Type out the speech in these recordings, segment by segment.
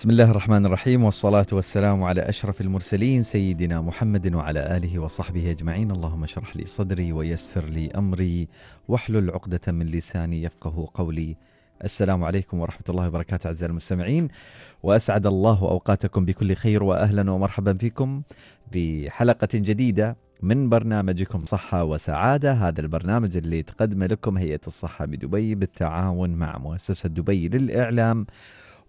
بسم الله الرحمن الرحيم والصلاة والسلام على أشرف المرسلين سيدنا محمد وعلى آله وصحبه أجمعين اللهم اشرح لي صدري ويسر لي أمري واحلل عقدة من لساني يفقه قولي السلام عليكم ورحمة الله وبركاته أعزائي المستمعين وأسعد الله أوقاتكم بكل خير وأهلا ومرحبا فيكم بحلقة جديدة من برنامجكم صحة وسعادة هذا البرنامج اللي تقدمه لكم هيئة الصحة بدبي بالتعاون مع مؤسسة دبي للإعلام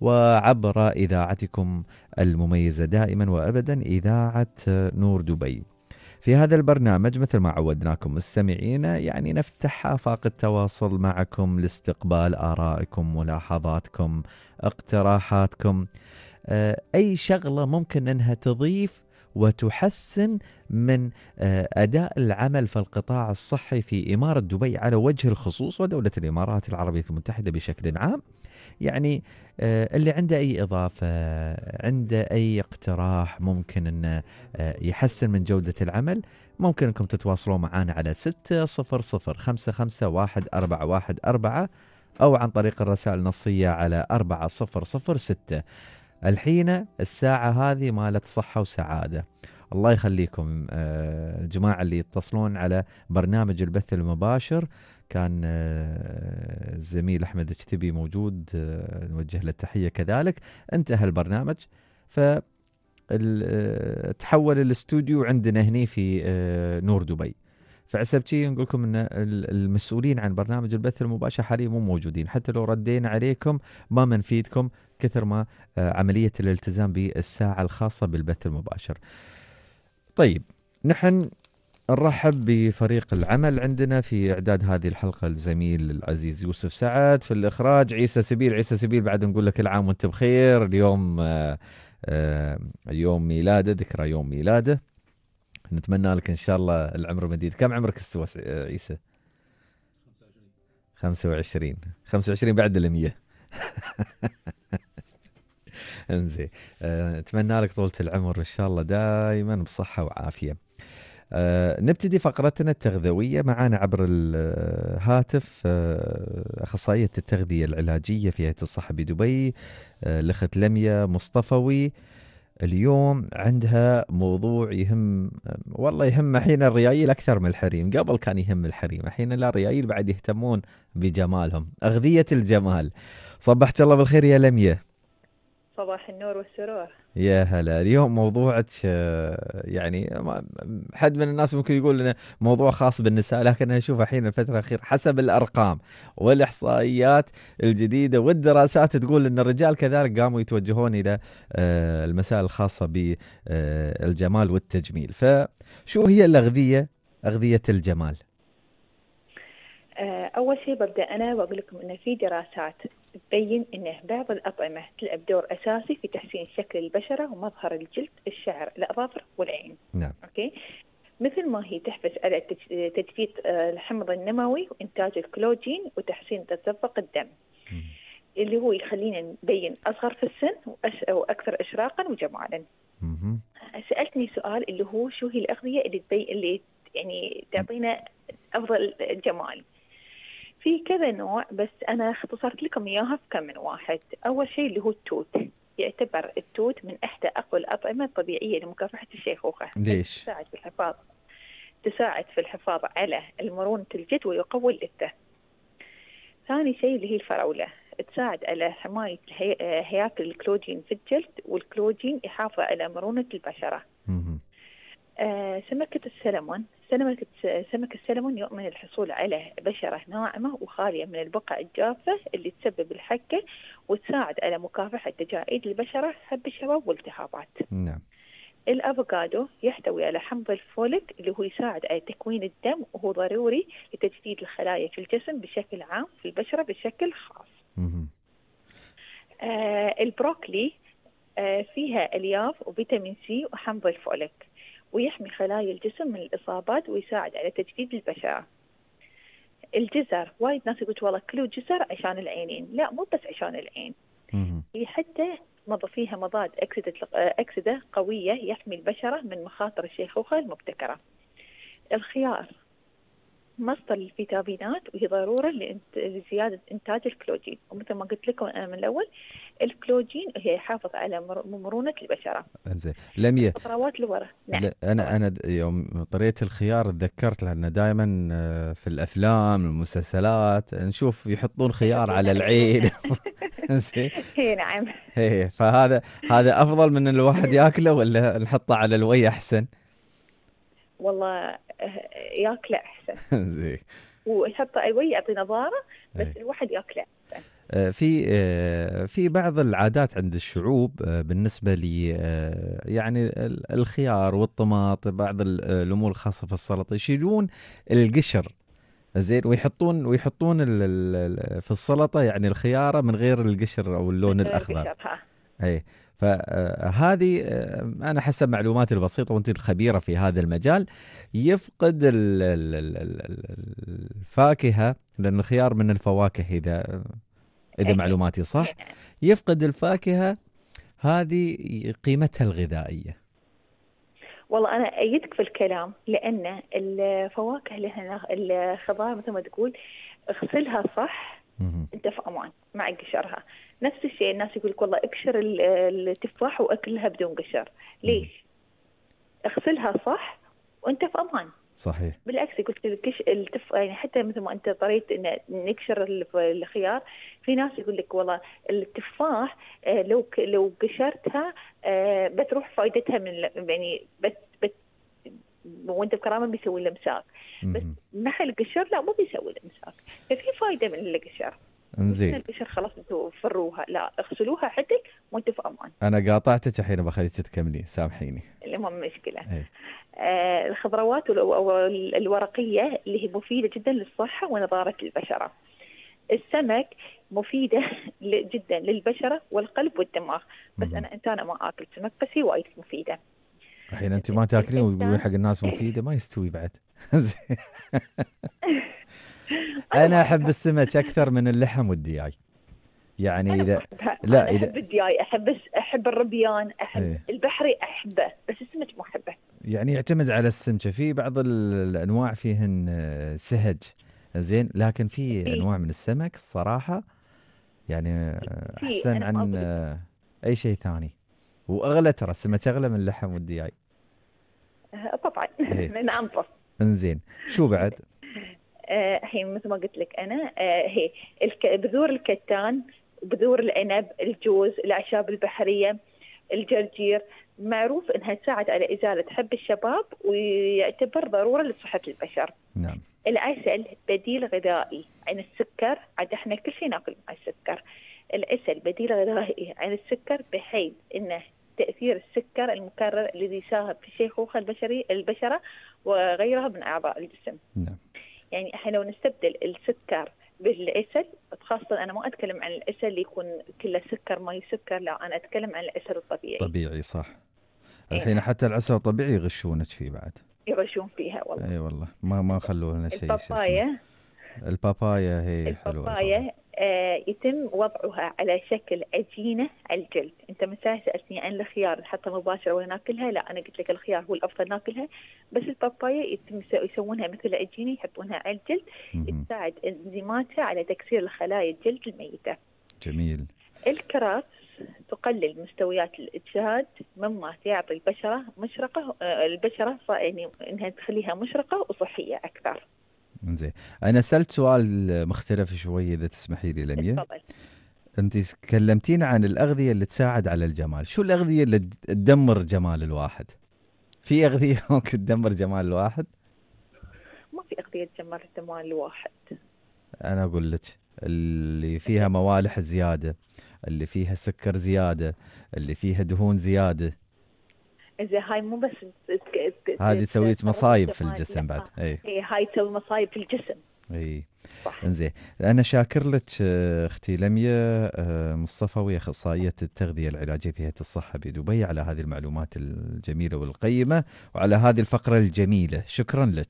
وعبر إذاعتكم المميزة دائما وأبدا إذاعة نور دبي في هذا البرنامج مثل ما عودناكم مستمعينا يعني نفتح آفاق التواصل معكم لاستقبال آرائكم ملاحظاتكم اقتراحاتكم آه، اي شغله ممكن انها تضيف وتحسن من آه، اداء العمل في القطاع الصحي في اماره دبي على وجه الخصوص ودوله الامارات العربيه المتحده بشكل عام. يعني آه، اللي عنده اي اضافه، عنده اي اقتراح ممكن انه يحسن من جوده العمل، ممكن انكم تتواصلوا معنا على 600551414 او عن طريق الرسائل النصيه على 4006 الحين الساعة هذه مالت صحة وسعادة الله يخليكم آه، الجماعة اللي يتصلون على برنامج البث المباشر كان آه، الزميل أحمد اجتبي موجود آه، نوجه له التحية كذلك انتهى البرنامج ف تحول الاستوديو عندنا هنا في نور دبي فعسب شي نقول لكم ان المسؤولين عن برنامج البث المباشر حاليا مو موجودين حتى لو ردينا عليكم ما منفيدكم كثر ما آه، عمليه الالتزام بالساعه الخاصه بالبث المباشر. طيب نحن نرحب بفريق العمل عندنا في اعداد هذه الحلقه الزميل العزيز يوسف سعد في الاخراج عيسى سبيل عيسى سبيل بعد نقول لك العام وانت بخير اليوم آه، آه، يوم ميلاده ذكرى يوم ميلاده نتمنى لك ان شاء الله العمر مديد كم عمرك استوى عيسى 25 25 بعد ال 100 انزين آه، اتمنى لك طولة العمر ان شاء الله دائما بصحة وعافية آه، نبتدي فقرتنا التغذوية معنا عبر الهاتف آه، أخصائية التغذية العلاجية في هيئة الصحة بدبي الأخت لميا مصطفوي اليوم عندها موضوع يهم والله يهم الحين الريايل اكثر من الحريم، قبل كان يهم الحريم، الحين لا الريايل بعد يهتمون بجمالهم، اغذيه الجمال. صبحت الله بالخير يا لميه. صباح النور والسرور يا هلا اليوم موضوعك آه، يعني حد من الناس ممكن يقول انه موضوع خاص بالنساء لكن اشوف الحين الفتره الاخيره حسب الارقام والاحصائيات الجديده والدراسات تقول ان الرجال كذلك قاموا يتوجهون الى آه، المسائل الخاصه بالجمال آه، والتجميل فشو هي الاغذيه اغذيه الجمال آه، أول شيء ببدأ أنا وأقول لكم أنه في دراسات تبين أنه بعض الأطعمة تلعب دور أساسي في تحسين شكل البشرة ومظهر الجلد، الشعر، الأظافر والعين. نعم. أوكي؟ مثل ما هي تحفز على تجديد آه، الحمض النموي وإنتاج الكلوجين وتحسين تدفق الدم. اللي هو يخلينا نبين أصغر في السن وأكثر إشراقا وجمالا. سألتني سؤال اللي هو شو هي الأغذية اللي تبين اللي يعني تعطينا افضل جمال في كذا نوع بس أنا اختصرت لكم إياها في كم من واحد أول شيء اللي هو التوت يعتبر التوت من إحدى أقوى الأطعمة الطبيعية لمكافحة الشيخوخة ليش؟ تساعد في الحفاظ تساعد في الحفاظ على المرونة الجلد ويقوي اللثة ثاني شيء اللي هي الفراولة تساعد على حماية آه، هياكل الكلوجين في الجلد والكلوجين يحافظ على مرونة البشرة آه، سمكة السلمون سمكة سمك السلمون يؤمن الحصول على بشرة ناعمة وخالية من البقع الجافة اللي تسبب الحكة وتساعد على مكافحة تجاعيد البشرة حب الشباب والتهابات نعم الافوكادو يحتوي على حمض الفوليك اللي هو يساعد على تكوين الدم وهو ضروري لتجديد الخلايا في الجسم بشكل عام في البشرة بشكل خاص آه البروكلي آه فيها الياف وفيتامين سي وحمض الفوليك ويحمي خلايا الجسم من الإصابات ويساعد على تجديد البشرة الجزر وايد ناس يقول والله كلوا جزر عشان العينين لا مو بس عشان العين هي حتى فيها مضاد أكسدة, أكسدة قوية يحمي البشرة من مخاطر الشيخوخة المبتكرة الخيار مصدر للفيتامينات وهي ضروره لزياده انتاج الكلوجين ومثل ما قلت لكم انا من الاول الكلوجين هي يحافظ على مرونه البشره انزين لم ي... الورق نعم. انا انا يوم طريت الخيار تذكرت لان دائما آه، في الافلام المسلسلات نشوف يحطون خيار على العين زين نعم هي فهذا هذا افضل من الواحد ياكله ولا نحطه على الوي احسن والله آه، ياكله احسن زين ويحطه ايوه يعطي نظاره بس إيه. الواحد ياكله احسن آه، في آه، في بعض العادات عند الشعوب بالنسبه ل يعني الخيار والطماط بعض الامور الخاصه في السلطه يشيلون القشر زين ويحطون ويحطون في السلطه يعني الخياره من غير القشر او اللون الاخضر اي فهذه آه، انا حسب معلوماتي البسيطه وانت الخبيره في هذا المجال يفقد الفاكهه لان الخيار من الفواكه اذا اذا معلوماتي صح يفقد الفاكهه هذه قيمتها الغذائيه والله انا ايدك في الكلام لان الفواكه لها الخضار مثل ما تقول اغسلها صح انت في امان ما عقشرها نفس الشيء الناس يقول لك والله اكشر التفاح واكلها بدون قشر ليش اغسلها صح وانت في امان صحيح بالعكس قلت لك التف... يعني حتى مثل ما انت طريت ان نكشر الخيار في ناس يقول لك والله التفاح آه، لو ك... لو قشرتها آه، بتروح فائدتها من يعني بت... بت... وانت بكرامه بيسوي لمساك بس نحل قشر لا مو بيسوي لمساك ففي فائده من القشر انزين القشر خلاص فروها لا اغسلوها حدك وانت في امان انا قاطعتك الحين بخليك تكملين سامحيني اللي ما مشكله إيه. آه الخضروات الورقيه اللي هي مفيده جدا للصحه ونضاره البشره السمك مفيده جدا للبشره والقلب والدماغ بس انت انا انسانه ما اكل سمك بس هي وايد مفيده الحين انت ما تاكلين وتقولين حق الناس مفيده ما يستوي بعد انا احب السمك اكثر من اللحم والدياي يعني اذا لا اذا احب الدياي احب احب الربيان احب ايه. البحري احبه بس السمك ما احبه يعني يعتمد على السمكه في بعض الانواع فيهن آه، سهج زين لكن في انواع من السمك الصراحه يعني آه، احسن عن آه، اي شيء ثاني واغلى ترى السمك اغلى من اللحم والدياي طبعا إيه. من نعم، انظف انزين شو بعد الحين آه، مثل ما قلت لك انا آه، هي بذور الكتان بذور العنب الجوز الاعشاب البحريه الجرجير معروف انها تساعد على ازاله حب الشباب ويعتبر ضروره لصحه البشر. نعم. العسل بديل غذائي عن السكر عاد احنا كل شيء ناكل مع السكر. العسل بديل غذائي عن السكر بحيث انه تاثير السكر المكرر الذي يساهم في شيخوخه البشري البشره وغيرها من اعضاء الجسم. نعم. يعني احنا لو نستبدل السكر بالعسل خاصة أنا ما أتكلم عن العسل اللي يكون كله سكر ما يسكر لا أنا أتكلم عن العسل الطبيعي طبيعي صح إيه. الحين حتى العسل الطبيعي يغشونك فيه بعد يغشون فيها والله اي والله ما ما خلوا لنا شيء البابايا البابايا هي البابايا آه، يتم وضعها على شكل عجينه على الجلد، انت من سالتني عن الخيار حتى مباشره ولا ناكلها، لا انا قلت لك الخيار هو الافضل ناكلها، بس البابايا يتم يسوونها مثل عجينه يحطونها على الجلد تساعد انزيماتها على تكسير الخلايا الجلد الميته. جميل. الكراس تقلل مستويات الاجهاد مما يعطي البشره مشرقه آه، البشره يعني انها تخليها مشرقه وصحيه اكثر. زين انا سالت سؤال مختلف شوي اذا تسمحي لي لميا تفضل انت تكلمتين عن الاغذيه اللي تساعد على الجمال شو الاغذيه اللي تدمر جمال الواحد في اغذيه ممكن تدمر جمال الواحد ما في اغذيه تدمر جمال الواحد انا اقول لك اللي فيها موالح زياده اللي فيها سكر زياده اللي فيها دهون زياده زين هاي مو بس هذه تسويت مصايب في الجسم بعد اي هاي تسوي مصايب في الجسم اي انزين انا شاكر لك اختي لميا آه، مصطفى اخصائيه التغذيه العلاجيه في هيئه الصحه بدبي على هذه المعلومات الجميله والقيمه وعلى هذه الفقره الجميله شكرا لك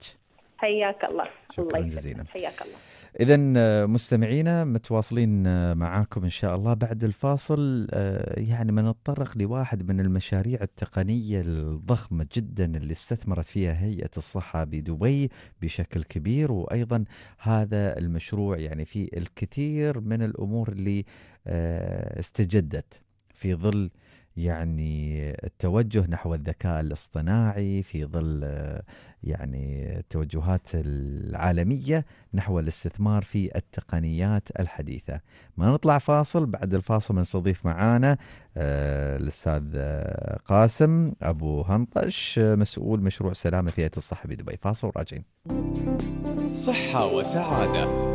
حياك الله شكرا الله جزيلا حياك الله اذا آه، مستمعينا آه، متواصلين آه، معاكم ان شاء الله بعد الفاصل يعني بنتطرق لواحد من المشاريع التقنيه الضخمه جدا اللي استثمرت فيها هيئه الصحه بدبي بشكل كبير وايضا هذا المشروع يعني فيه الكثير من الامور اللي استجدت في ظل يعني التوجه نحو الذكاء الاصطناعي في ظل يعني التوجهات العالمية نحو الاستثمار في التقنيات الحديثة ما نطلع فاصل بعد الفاصل بنستضيف معانا آه، الأستاذ آه، قاسم أبو هنطش آه، مسؤول مشروع سلامة في الصحة بدبي فاصل وراجعين صحة وسعادة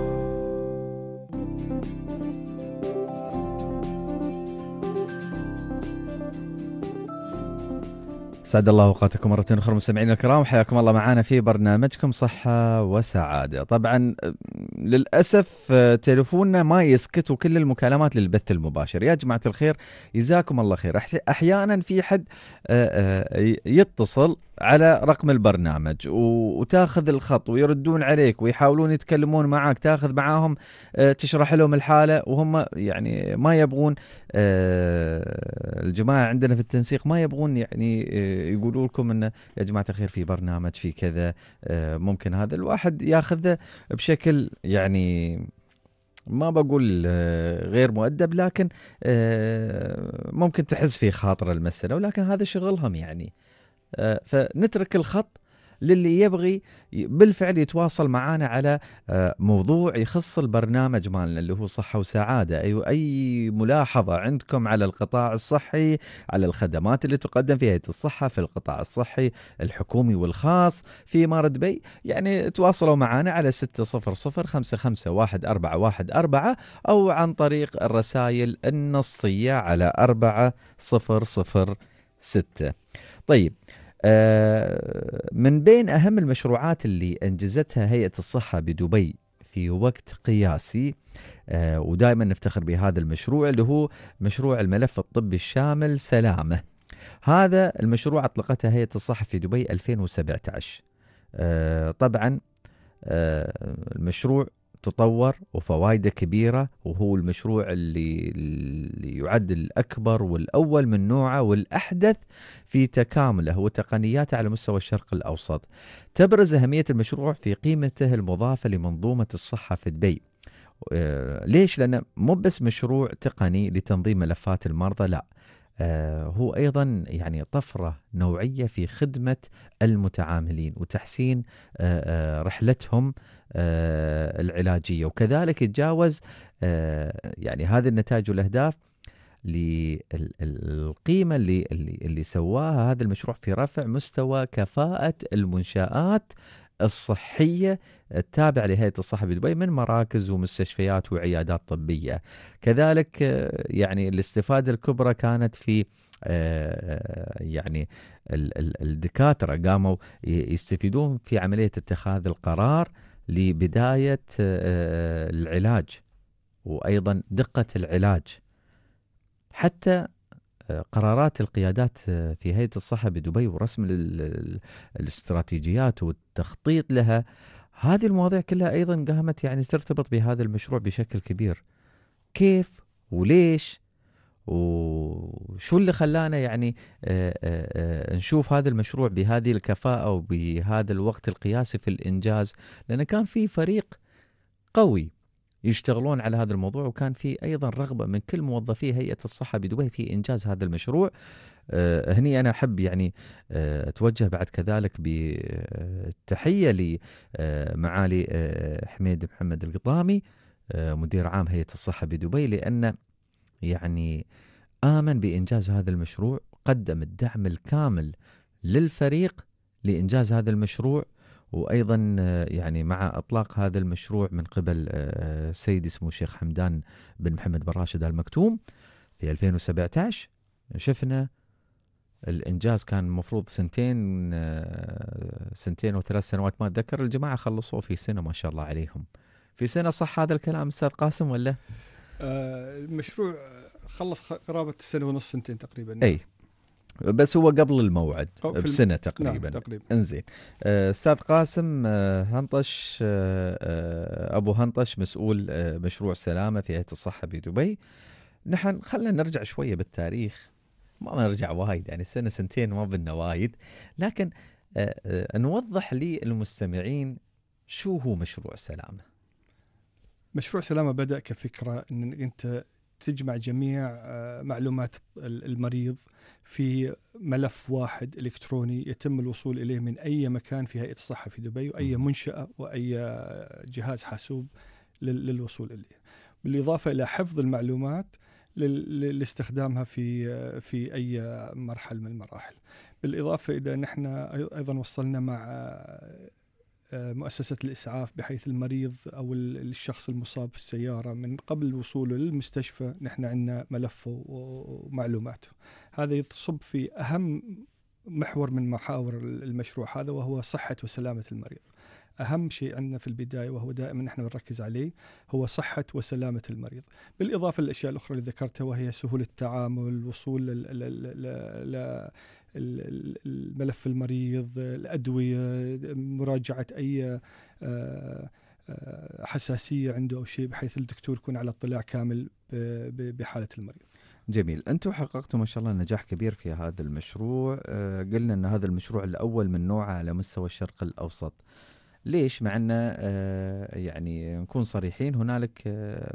سعد الله اوقاتكم مره اخرى مستمعينا الكرام حياكم الله معنا في برنامجكم صحه وسعاده طبعا آه، للاسف آه، تلفوننا ما يسكت وكل المكالمات للبث المباشر يا جماعه الخير جزاكم الله خير احيانا في حد آه، يتصل على رقم البرنامج وتاخذ الخط ويردون عليك ويحاولون يتكلمون معك تاخذ معاهم آه، تشرح لهم الحاله وهم يعني ما يبغون آه، الجماعه عندنا في التنسيق ما يبغون يعني آه، يقولوا لكم انه يا جماعه الخير في برنامج في كذا ممكن هذا الواحد ياخذه بشكل يعني ما بقول غير مؤدب لكن ممكن تحز في خاطر المساله ولكن هذا شغلهم يعني آه، فنترك الخط للي يبغي بالفعل يتواصل معنا على آه، موضوع يخص البرنامج مالنا اللي هو صحة وسعادة أي أيوة أي ملاحظة عندكم على القطاع الصحي على الخدمات اللي تقدم في هيئة الصحة في القطاع الصحي الحكومي والخاص في إمارة دبي يعني تواصلوا معنا على ستة صفر صفر خمسة خمسة واحد واحد أربعة أربعة أو عن طريق الرسائل النصية على أربعة صفر صفر ستة طيب آه، من بين أهم المشروعات اللي أنجزتها هيئة الصحة بدبي في وقت قياسي آه، ودائما نفتخر بهذا المشروع اللي هو مشروع الملف الطبي الشامل سلامة هذا المشروع أطلقته هيئة الصحة في دبي 2017 آه، طبعا المشروع تطور وفوائده كبيره وهو المشروع اللي, اللي يعد الاكبر والاول من نوعه والاحدث في تكامله وتقنياته على مستوى الشرق الاوسط. تبرز اهميه المشروع في قيمته المضافه لمنظومه الصحه في دبي. آه، ليش؟ لأنه مو بس مشروع تقني لتنظيم ملفات المرضى لا آه، هو ايضا يعني طفره نوعيه في خدمه المتعاملين وتحسين آه، آه، رحلتهم العلاجيه وكذلك يتجاوز يعني هذه النتائج والاهداف للقيمه اللي اللي سواها هذا المشروع في رفع مستوى كفاءه المنشات الصحية التابعة لهيئة الصحة بدبي من مراكز ومستشفيات وعيادات طبية كذلك يعني الاستفادة الكبرى كانت في آه، آه، يعني الدكاترة قاموا يستفيدون في عملية اتخاذ القرار لبداية آه، العلاج وأيضا دقة العلاج حتى قرارات القيادات في هيئة الصحة بدبي ورسم الاستراتيجيات والتخطيط لها هذه المواضيع كلها أيضا قامت يعني ترتبط بهذا المشروع بشكل كبير كيف وليش وشو اللي خلانا يعني آه، آه، آه، نشوف هذا المشروع بهذه الكفاءة وبهذا الوقت القياسي في الإنجاز لأنه كان في فريق قوي يشتغلون على هذا الموضوع وكان في ايضا رغبه من كل موظفي هيئه الصحه بدبي في انجاز هذا المشروع آه، هني انا احب يعني آه، اتوجه بعد كذلك بتحيه آه، لمعالي حميد محمد القطامي مدير عام هيئه الصحه بدبي لان يعني امن بانجاز هذا المشروع قدم الدعم الكامل للفريق لانجاز هذا المشروع وايضا يعني مع اطلاق هذا المشروع من قبل آه، آه، سيد اسمه الشيخ حمدان بن محمد بن راشد المكتوم في 2017 شفنا الانجاز كان المفروض سنتين آه، سنتين او ثلاث سنوات ما اتذكر الجماعه خلصوه في سنه ما شاء الله عليهم في سنه صح هذا الكلام استاذ قاسم ولا المشروع خلص قرابه سنه ونص سنتين تقريبا اي بس هو قبل الموعد بسنه تقريبا نعم تقريبا انزين آه، استاذ قاسم آه، هنطش آه، ابو هنطش مسؤول مشروع سلامه في هيئه الصحه بدبي نحن خلينا نرجع شويه بالتاريخ ما نرجع وايد يعني سنه سنتين ما بدنا وايد لكن نوضح للمستمعين شو هو مشروع سلامه مشروع سلامه بدا كفكره ان انت تجمع جميع آه، معلومات المريض في ملف واحد الكتروني يتم الوصول اليه من اي مكان في هيئه الصحه في دبي واي منشاه واي آه، جهاز حاسوب للوصول اليه. بالاضافه الى حفظ المعلومات لاستخدامها في آه، في اي مرحله من المراحل. بالاضافه الى نحن ايضا وصلنا مع آه، مؤسسة الإسعاف بحيث المريض أو الشخص المصاب في السيارة من قبل وصوله للمستشفى نحن عندنا ملفه ومعلوماته هذا يصب في أهم محور من محاور المشروع هذا وهو صحة وسلامة المريض أهم شيء عندنا في البداية وهو دائما نحن نركز عليه هو صحة وسلامة المريض بالإضافة للأشياء الأخرى اللي ذكرتها وهي سهولة التعامل الوصول الملف المريض الادويه مراجعه اي آه، آه، حساسيه عنده او شيء بحيث الدكتور يكون على اطلاع كامل بحاله المريض. جميل انتم حققتم ما شاء الله نجاح كبير في هذا المشروع آه، قلنا ان هذا المشروع الاول من نوعه على مستوى الشرق الاوسط ليش مع ان يعني نكون صريحين هنالك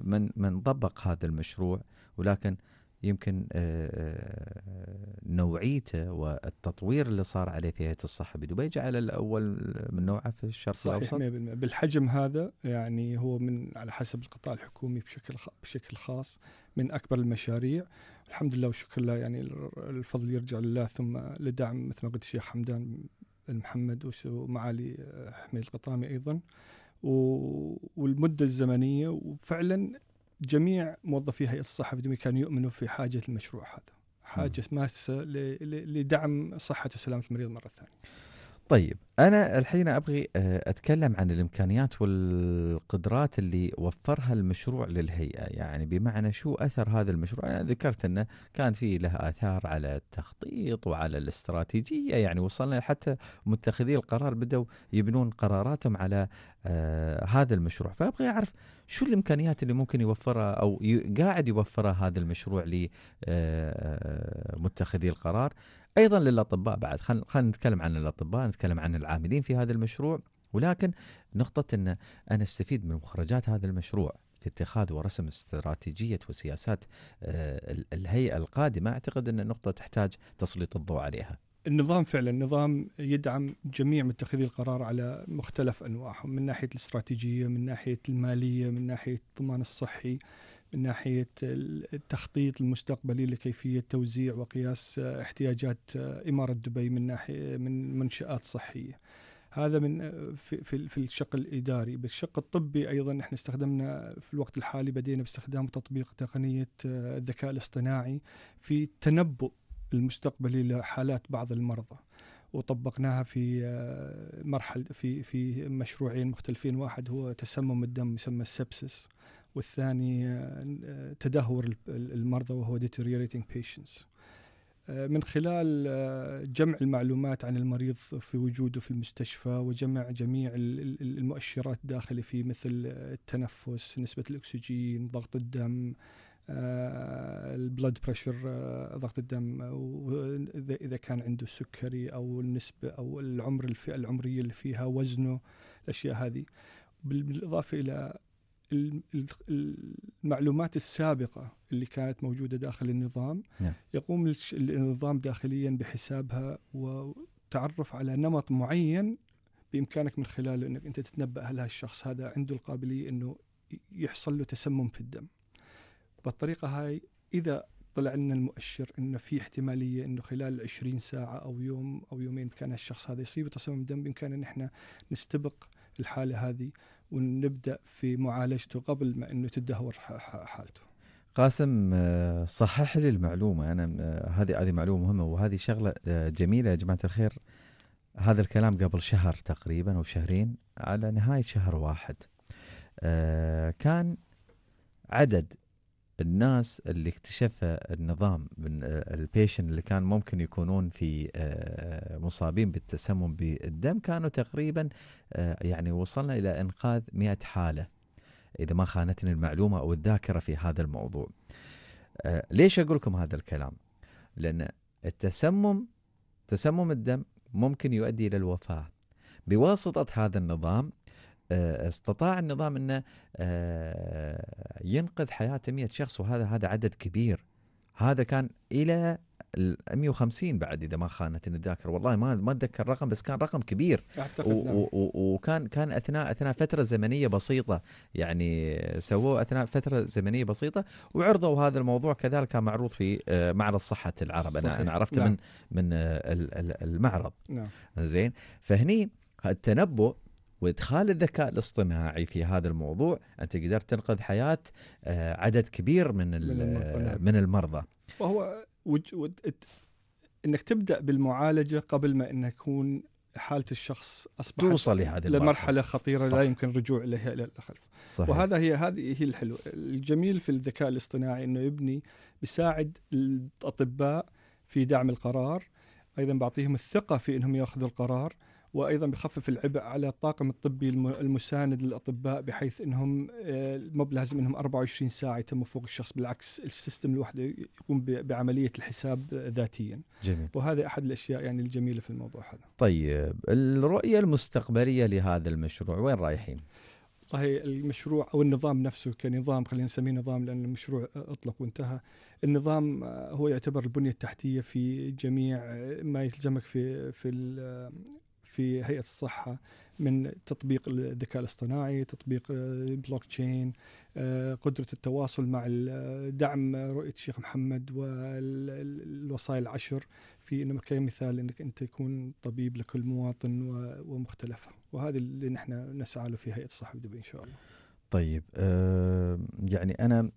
من من طبق هذا المشروع ولكن يمكن آه، آه، نوعيته والتطوير اللي صار عليه في هيئه الصحه بدبي جعل الاول من نوعه في الشرق صحيح الاوسط 100% بالحجم هذا يعني هو من على حسب القطاع الحكومي بشكل بشكل خاص من اكبر المشاريع الحمد لله والشكر لله يعني الفضل يرجع لله ثم لدعم مثل ما قلت الشيخ حمدان المحمد ومعالي آه، حميد القطامي ايضا والمده الزمنيه وفعلا جميع موظفي هيئه الصحه في كانوا يؤمنوا في حاجه المشروع هذا حاجه ماسه لدعم صحه وسلامه المريض مره ثانيه طيب أنا الحين أبغي آه، أتكلم عن الإمكانيات والقدرات اللي وفرها المشروع للهيئة يعني بمعنى شو أثر هذا المشروع أنا ذكرت أنه كان فيه له آثار على التخطيط وعلى الاستراتيجية يعني وصلنا حتى متخذي القرار بدأوا يبنون قراراتهم على آه، هذا المشروع فأبغي أعرف شو الإمكانيات اللي ممكن يوفرها أو قاعد يوفرها هذا المشروع لمتخذي آه، القرار ايضا للاطباء بعد خلينا نتكلم عن الاطباء نتكلم عن العاملين في هذا المشروع ولكن نقطة أن أنا أستفيد من مخرجات هذا المشروع في اتخاذ ورسم استراتيجية وسياسات آه، الهيئة القادمة أعتقد أن النقطة تحتاج تسليط الضوء عليها النظام فعلا النظام يدعم جميع متخذي القرار على مختلف أنواعهم من ناحية الاستراتيجية من ناحية المالية من ناحية الضمان الصحي من ناحيه التخطيط المستقبلي لكيفيه توزيع وقياس آه، احتياجات آه، اماره دبي من ناحيه من منشات صحيه. هذا من آه، في في, في الشق الاداري، بالشق الطبي ايضا احنا استخدمنا في الوقت الحالي بدينا باستخدام تطبيق تقنيه الذكاء الاصطناعي في التنبؤ المستقبلي لحالات بعض المرضى. وطبقناها في مرحله في في مشروعين مختلفين واحد هو تسمم الدم يسمى السبسس والثاني آه، تدهور المرضى وهو deteriorating patients آه، من خلال آه، جمع المعلومات عن المريض في وجوده في المستشفى وجمع جميع المؤشرات الداخلة فيه مثل التنفس نسبة الأكسجين ضغط الدم البلد بريشر ضغط الدم اذا كان عنده سكري او النسبه او العمر الفئه العمريه اللي فيها وزنه الاشياء هذه بالاضافه الى المعلومات السابقة اللي كانت موجودة داخل النظام نعم. يقوم النظام داخليا بحسابها وتعرف على نمط معين بإمكانك من خلاله أنك أنت تتنبأ هل الشخص هذا عنده القابلية أنه يحصل له تسمم في الدم بالطريقة هاي إذا طلع لنا المؤشر أنه في احتمالية أنه خلال 20 ساعة أو يوم أو يومين كان الشخص هذا يصيب تسمم دم بإمكاننا نحن نستبق الحالة هذه ونبدا في معالجته قبل ما انه تدهور حالته قاسم آه، صحح لي المعلومه انا آه، هذه هذه معلومه مهمه وهذه شغله آه، جميله يا جماعه الخير هذا الكلام قبل شهر تقريبا او شهرين على نهايه شهر واحد كان عدد الناس اللي اكتشفها النظام من آه، البيشن اللي كان ممكن يكونون في آه، مصابين بالتسمم بالدم كانوا تقريبا آه، يعني وصلنا الى انقاذ 100 حاله اذا ما خانتني المعلومه او الذاكره في هذا الموضوع. ليش اقول لكم هذا الكلام؟ لان التسمم تسمم الدم ممكن يؤدي الى الوفاه بواسطه هذا النظام آه، استطاع النظام انه آه، ينقذ حياه 100 شخص وهذا هذا عدد كبير هذا كان الى 150 بعد اذا ما خانتني الذاكره والله ما ما اتذكر الرقم بس كان رقم كبير أعتقد نعم. وكان كان اثناء اثناء فتره زمنيه بسيطه يعني سووه اثناء فتره زمنيه بسيطه وعرضوا هذا الموضوع كذلك كان معروض في آه، معرض صحه العرب صحيح. انا انا عرفته نعم. من من المعرض نعم. زين فهني التنبؤ وادخال الذكاء الاصطناعي في هذا الموضوع انت قدرت تنقذ حياه آه، عدد كبير من من نعم. المرضى وهو انك تبدا بالمعالجه قبل ما ان يكون حاله الشخص اصبحت توصل لهذه لمرحله خطيره صح. لا يمكن الرجوع اليها الى الخلف صحيح. وهذا هي هذه هي الحلو الجميل في الذكاء الاصطناعي انه يبني بيساعد الاطباء في دعم القرار ايضا بعطيهم الثقه في انهم ياخذوا القرار وايضا بخفف العبء على الطاقم الطبي المساند للاطباء بحيث انهم آه، مو بلازم انهم 24 ساعه يتموا فوق الشخص بالعكس السيستم لوحده يقوم بعمليه الحساب ذاتيا جميل. وهذا احد الاشياء يعني الجميله في الموضوع هذا طيب الرؤيه المستقبليه لهذا المشروع وين رايحين والله المشروع او النظام نفسه كنظام خلينا نسميه نظام لان المشروع اطلق وانتهى النظام آه، هو يعتبر البنيه التحتيه في جميع آه، ما يلزمك في في في هيئه الصحه من تطبيق الذكاء الاصطناعي، تطبيق البلوك تشين، آه، قدره التواصل مع آه، دعم رؤيه الشيخ محمد والوصايا العشر في انه كمثال انك انت تكون طبيب لكل مواطن ومختلفه، وهذا اللي نحن نسعى له في هيئه الصحه بدبي ان شاء الله. طيب أه يعني انا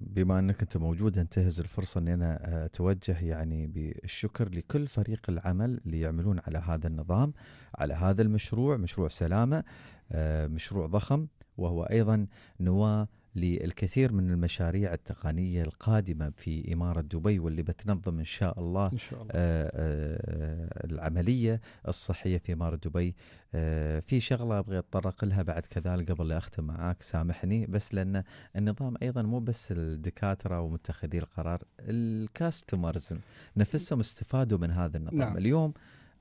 بما انك انت موجود انتهز الفرصه اني انا اتوجه يعني بالشكر لكل فريق العمل اللي يعملون على هذا النظام على هذا المشروع مشروع سلامه آه، مشروع ضخم وهو ايضا نواه للكثير من المشاريع التقنية القادمة في إمارة دبي واللي بتنظم إن شاء الله, إن شاء الله. آآ آه، آآ آه، العملية الصحية في إمارة دبي آه، في شغلة أبغى أتطرق لها بعد كذلك قبل لا أختم معاك سامحني بس لأن النظام أيضا مو بس الدكاترة ومتخذي القرار الكاستمرز نفسهم استفادوا من هذا النظام نعم. اليوم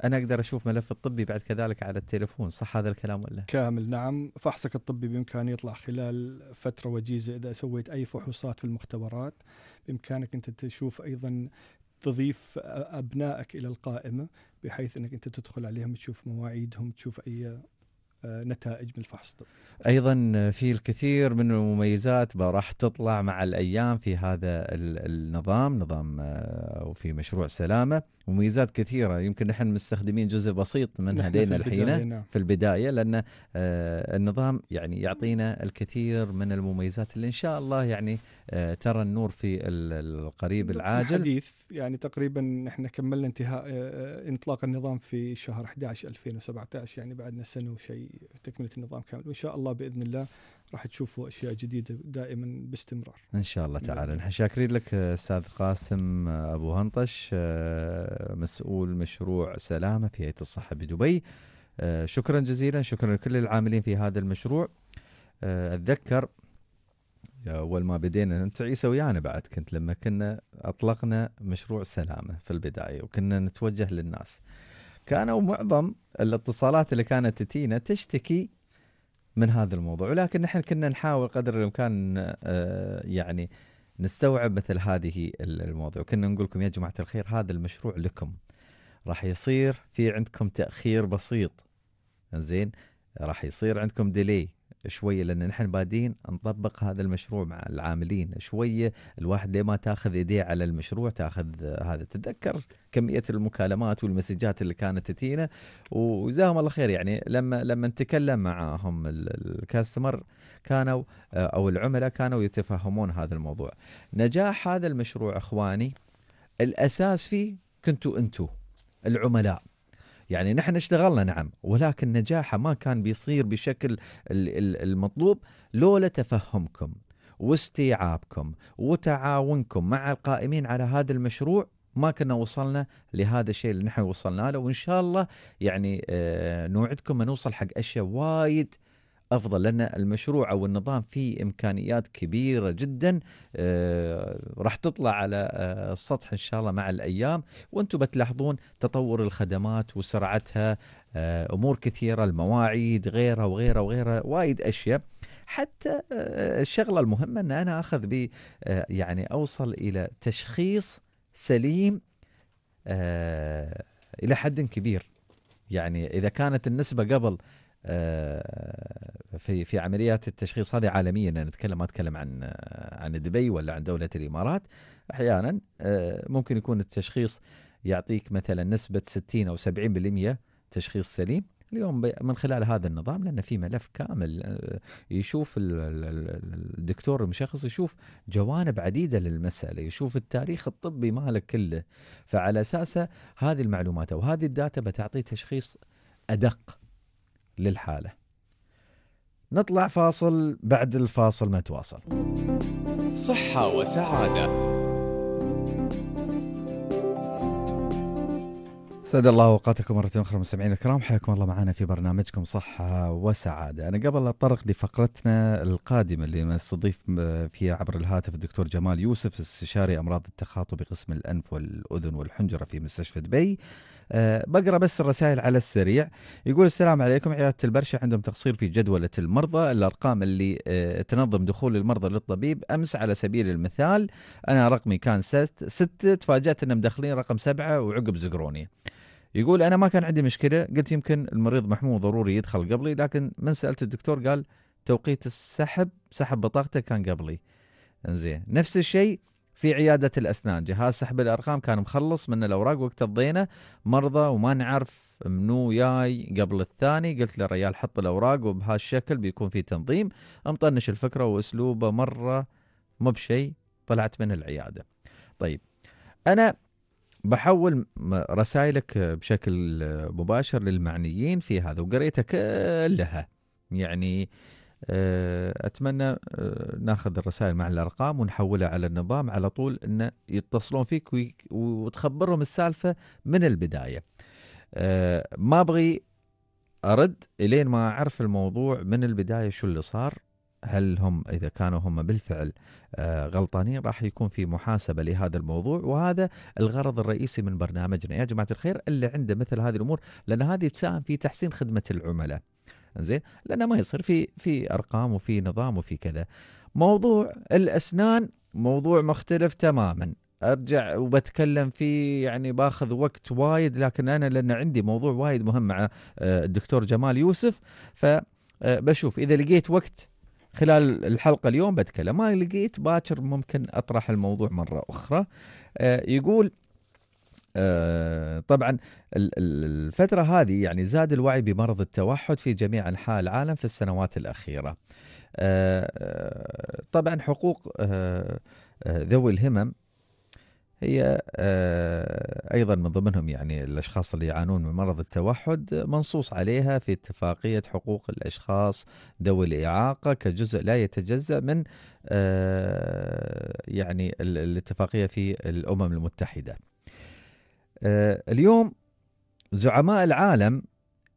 انا اقدر اشوف ملف الطبي بعد كذلك على التليفون صح هذا الكلام ولا كامل نعم فحصك الطبي بامكانه يطلع خلال فتره وجيزه اذا سويت اي فحوصات في المختبرات بامكانك انت تشوف ايضا تضيف ابنائك الى القائمه بحيث انك انت تدخل عليهم تشوف مواعيدهم تشوف اي آه، نتائج من الفحص ايضا في الكثير من المميزات راح تطلع مع الايام في هذا النظام نظام آه، وفي مشروع سلامه وميزات كثيره يمكن نحن مستخدمين جزء بسيط منها لنا الحين نعم. في البدايه لان آه، النظام يعني يعطينا الكثير من المميزات اللي ان شاء الله يعني آه، ترى النور في القريب نعم، العاجل الحديث يعني تقريبا احنا كملنا انتهاء آه، انطلاق النظام في شهر 11 2017 يعني بعدنا سنه وشيء تكمله النظام كامل وان شاء الله باذن الله راح تشوفوا اشياء جديده دائما باستمرار. ان شاء الله تعالى، نحن شاكرين لك استاذ قاسم ابو هنطش آه، مسؤول مشروع سلامه في هيئه الصحه بدبي. آه، شكرا جزيلا، شكرا لكل العاملين في هذا المشروع. آه، اتذكر اول ما بدينا انت عيسى ويانا بعد كنت لما كنا اطلقنا مشروع سلامه في البدايه وكنا نتوجه للناس. كانوا معظم الاتصالات اللي كانت تتينا تشتكي من هذا الموضوع ولكن نحن كنا نحاول قدر الامكان آه، يعني نستوعب مثل هذه المواضيع كنا نقول لكم يا جماعه الخير هذا المشروع لكم راح يصير في عندكم تاخير بسيط زين راح يصير عندكم ديلي شويه لان نحن بادين نطبق هذا المشروع مع العاملين شويه الواحد ما تاخذ ايديه على المشروع تاخذ هذا تتذكر كميه المكالمات والمسجات اللي كانت تتينا وجزاهم الله خير يعني لما لما نتكلم معاهم الكاستمر كانوا او العملاء كانوا يتفهمون هذا الموضوع نجاح هذا المشروع اخواني الاساس فيه كنتوا انتوا العملاء يعني نحن اشتغلنا نعم ولكن نجاحه ما كان بيصير بشكل المطلوب لولا تفهمكم واستيعابكم وتعاونكم مع القائمين على هذا المشروع ما كنا وصلنا لهذا الشيء اللي نحن وصلنا له وان شاء الله يعني آه، نوعدكم نوصل حق اشياء وايد افضل لان المشروع او النظام فيه امكانيات كبيره جدا آه، راح تطلع على آه، السطح ان شاء الله مع الايام وانتم بتلاحظون تطور الخدمات وسرعتها آه، امور كثيره المواعيد غيرها وغيرها وغيرها وايد اشياء حتى الشغله المهمه ان انا اخذ ب يعني اوصل الى تشخيص سليم الى حد كبير يعني اذا كانت النسبه قبل آه، في في عمليات التشخيص هذه عالميا انا اتكلم ما اتكلم عن آه، عن دبي ولا عن دوله الامارات احيانا آه، ممكن يكون التشخيص يعطيك مثلا نسبه 60 او 70% تشخيص سليم اليوم من خلال هذا النظام لان في ملف كامل يشوف الدكتور المشخص يشوف جوانب عديده للمساله، يشوف التاريخ الطبي مالك كله، فعلى اساسه هذه المعلومات او هذه الداتا بتعطيه تشخيص ادق للحالة نطلع فاصل بعد الفاصل ما تواصل صحة وسعادة سعد الله اوقاتكم مرة اخرى مستمعينا الكرام حياكم الله معنا في برنامجكم صحة وسعادة، انا قبل اتطرق لفقرتنا القادمة اللي نستضيف فيها عبر الهاتف الدكتور جمال يوسف استشاري امراض التخاطب بقسم الانف والاذن والحنجرة في مستشفى دبي. آه، بقرا بس الرسائل على السريع يقول السلام عليكم عياده البرشه عندهم تقصير في جدوله المرضى الارقام اللي آه، تنظم دخول المرضى للطبيب امس على سبيل المثال انا رقمي كان ست, ست تفاجات ان مدخلين رقم سبعه وعقب زقروني يقول انا ما كان عندي مشكله قلت يمكن المريض محمود ضروري يدخل قبلي لكن من سالت الدكتور قال توقيت السحب سحب بطاقته كان قبلي انزين نفس الشيء في عيادة الأسنان جهاز سحب الأرقام كان مخلص من الأوراق وقت الضينة مرضى وما نعرف منو جاي قبل الثاني قلت له حط الأوراق وبهالشكل بيكون في تنظيم مطنش الفكرة وأسلوبه مرة مو بشيء طلعت من العيادة طيب أنا بحول رسائلك بشكل مباشر للمعنيين في هذا وقريتها كلها يعني آه، اتمنى آه، ناخذ الرسائل مع الارقام ونحولها على النظام على طول انه يتصلون فيك وتخبرهم السالفه من البدايه آه، ما ابغي ارد الين ما اعرف الموضوع من البدايه شو اللي صار هل هم اذا كانوا هم بالفعل غلطانين راح يكون في محاسبه لهذا الموضوع وهذا الغرض الرئيسي من برنامجنا يا جماعه الخير اللي عنده مثل هذه الامور لان هذه تساهم في تحسين خدمه العملاء. زين لأنه ما يصير في في أرقام وفي نظام وفي كذا موضوع الأسنان موضوع مختلف تماما ارجع وبتكلم فيه يعني باخذ وقت وايد لكن انا لان عندي موضوع وايد مهم مع آه، الدكتور جمال يوسف فبشوف آه، اذا لقيت وقت خلال الحلقة اليوم بتكلم ما لقيت باكر ممكن أطرح الموضوع مرة أخرى آه، يقول آه، طبعا الفترة هذه يعني زاد الوعي بمرض التوحد في جميع أنحاء العالم في السنوات الأخيرة آه، آه، طبعا حقوق ذوي الهمم هي ايضا من ضمنهم يعني الاشخاص اللي يعانون من مرض التوحد منصوص عليها في اتفاقيه حقوق الاشخاص ذوي الاعاقه كجزء لا يتجزا من يعني الاتفاقيه في الامم المتحده. آه، اليوم زعماء العالم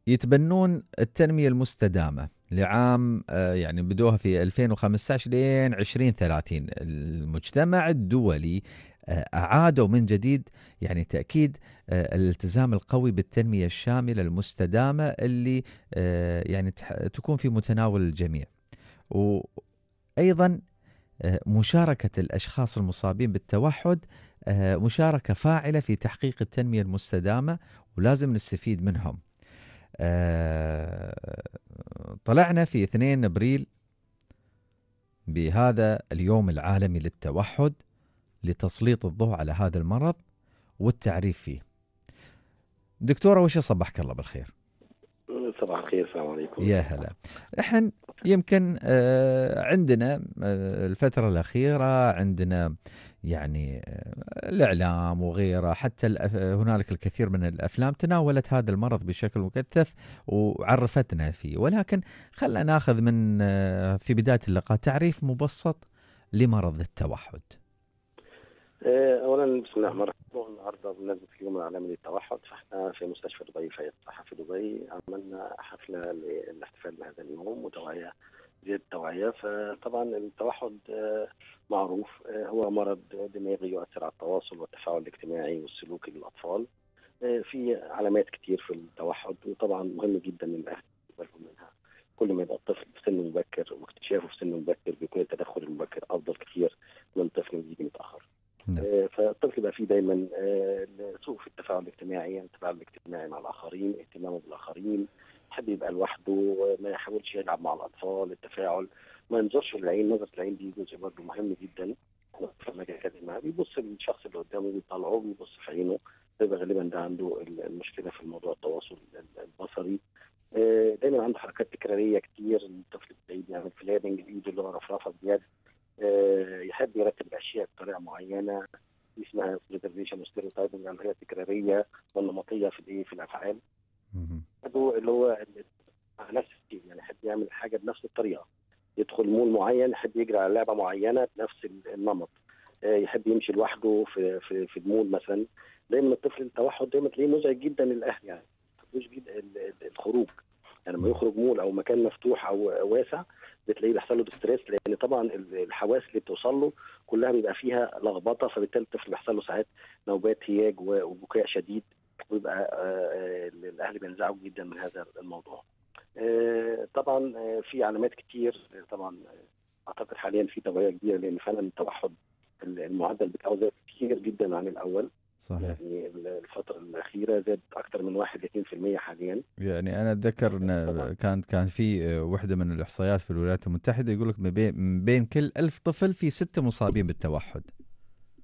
يتبنون التنمية المستدامة لعام آه، يعني بدوها في 2015 لين 2030 المجتمع الدولي آه، أعادوا من جديد يعني تأكيد الالتزام القوي بالتنمية الشاملة المستدامة اللي يعني تكون في متناول الجميع وأيضا مشاركة الأشخاص المصابين بالتوحد آه، مشاركة فاعلة في تحقيق التنمية المستدامة ولازم نستفيد منهم آه، طلعنا في 2 أبريل بهذا اليوم العالمي للتوحد لتسليط الضوء على هذا المرض والتعريف فيه دكتورة وش صبحك الله بالخير صباح الخير السلام عليكم يا هلا نحن يمكن آه، عندنا آه، الفترة الأخيرة عندنا يعني آه، الإعلام وغيره حتى هنالك الكثير من الأفلام تناولت هذا المرض بشكل مكثف وعرفتنا فيه ولكن خلنا ناخذ من في بداية اللقاء تعريف مبسط لمرض التوحد آه، اولا بسم الله الرحمن الرحيم النهارده بمناسبه اليوم العالمي للتوحد فاحنا في مستشفى دبي في الصحه في دبي عملنا حفله للاحتفال بهذا اليوم وتوعيه زياده التوعيه فطبعا التوحد آه، معروف آه، هو مرض دماغي يؤثر على التواصل والتفاعل الاجتماعي والسلوكي للاطفال في علامات كتير في التوحد وطبعا مهم جدا ان الاهل بالهم منها كل ما يبقى الطفل في سن مبكر واكتشافه في سن مبكر بيكون التدخل المبكر افضل كتير من طفل بيجي متاخر نعم. آه، فالطفل يبقى فيه دايما آه، سوء في التفاعل الاجتماعي التفاعل الاجتماعي مع الاخرين اهتمامه بالاخرين يحب يبقى لوحده ما يحاولش يلعب مع الاطفال التفاعل ما ينظرش للعين نظره العين دي جزء برضه مهم جدا لما كلمه بيبص للشخص اللي قدامه بيطلعه بيبص في عينه بيبقى غالبا ده عنده المشكله في موضوع التواصل البصري آه، دايما عنده حركات تكراريه كتير الطفل بيعمل يعني فلابنج بايده اللي هو رفرفه بيد آه، يحب يرتب الاشياء بطريقه معينه اسمها ريزرفيشن ستيريوتايبنج اللي هي تكراريه ونمطيه في الايه في الافعال هو اللي هو نفس الشيء يعني يحب يعمل حاجه بنفس الطريقه يدخل مول معين يحب يجري على لعبه معينه بنفس النمط آه، يحب يمشي لوحده في في, في المول مثلا دايما الطفل التوحد دايما تلاقيه مزعج جدا للاهل يعني مش الخروج يعني لما يخرج مول او مكان مفتوح او واسع بتلاقيه بيحصل له ديستريس لان طبعا الحواس اللي بتوصل له كلها بيبقى فيها لخبطه فبالتالي الطفل بيحصل له ساعات نوبات هياج وبكاء شديد ويبقى آه، آه، الاهل بينزعجوا جدا من هذا الموضوع. آه، طبعا في علامات كتير طبعا اعتقد حاليا في توعيه كبيره لان فعلا التوحد المعدل بتاعه زاد كتير جدا عن الاول صحيح يعني الفترة الأخيرة زادت أكثر من 31% حاليا يعني أنا أتذكر إن كانت كان في آه، وحدة من الإحصائيات في الولايات المتحدة يقول لك من بين كل ألف طفل في ستة مصابين بالتوحد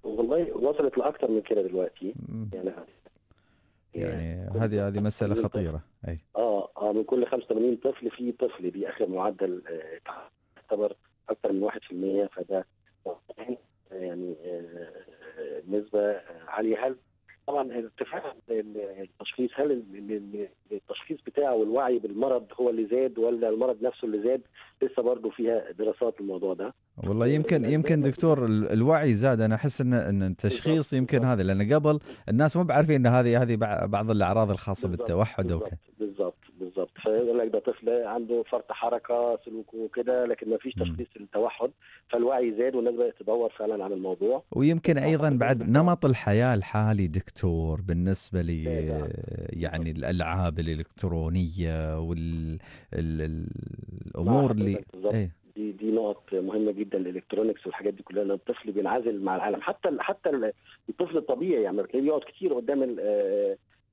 والله وصلت لأكثر من كده دلوقتي يعني, يعني يعني هذه هذه مسألة خطيرة أي آه آه من كل 85 طفل في طفل دي آخر معدل يعتبر آه، أكثر من 1% فده يعني آه نسبه عاليه هل طبعا ارتفاع التشخيص هل التشخيص بتاعه والوعي بالمرض هو اللي زاد ولا المرض نفسه اللي زاد لسه برضه فيها دراسات الموضوع ده والله يمكن آه، يمكن آه، دكتور الوعي زاد انا احس ان ان التشخيص يمكن هذا لان قبل الناس مو بعارفين ان هذه هذه بعض الاعراض الخاصه بالتوحد وكذا بالضبط بالظبط فيقول لك ده طفل عنده فرط حركه سلوكه وكده لكن ما فيش تشخيص للتوحد فالوعي زاد والناس بدات تدور فعلا عن الموضوع ويمكن ايضا بعد نمط الحياه الحالي دكتور بالنسبه لي إيه، نعم. يعني الالعاب الالكترونيه والامور اللي إيه. دي دي نقط مهمه جدا الالكترونكس والحاجات دي كلها لان الطفل بينعزل مع العالم حتى حتى الطفل الطبيعي يعني بيقعد كتير قدام